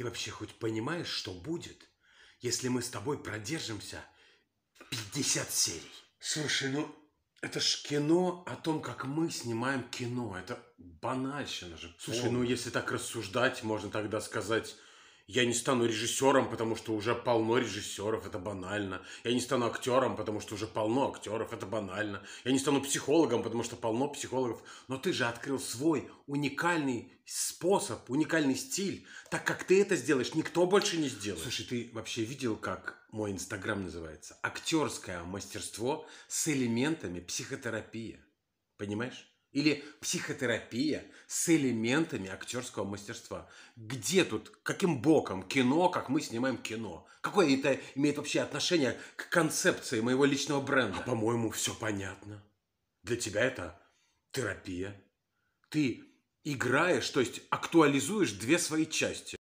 Ты вообще хоть понимаешь, что будет, если мы с тобой продержимся 50 серий? Слушай, ну это ж кино о том, как мы снимаем кино. Это банальщина же. Слушай, ну если так рассуждать, можно тогда сказать, я не стану режиссером, потому что уже полно режиссеров, это банально. Я не стану актером, потому что уже полно актеров, это банально. Я не стану психологом, потому что полно психологов. Но ты же открыл свой уникальный способ, уникальный стиль. Так как ты это сделаешь, никто больше не сделает. Слушай, ты вообще видел, как мой инстаграм называется? Актерское мастерство с элементами психотерапии. Понимаешь? Или психотерапия с элементами актерского мастерства. Где тут, каким боком кино, как мы снимаем кино? Какое это имеет вообще отношение к концепции моего личного бренда? А, по-моему, все понятно. Для тебя это терапия. Ты играешь, то есть актуализуешь две свои части.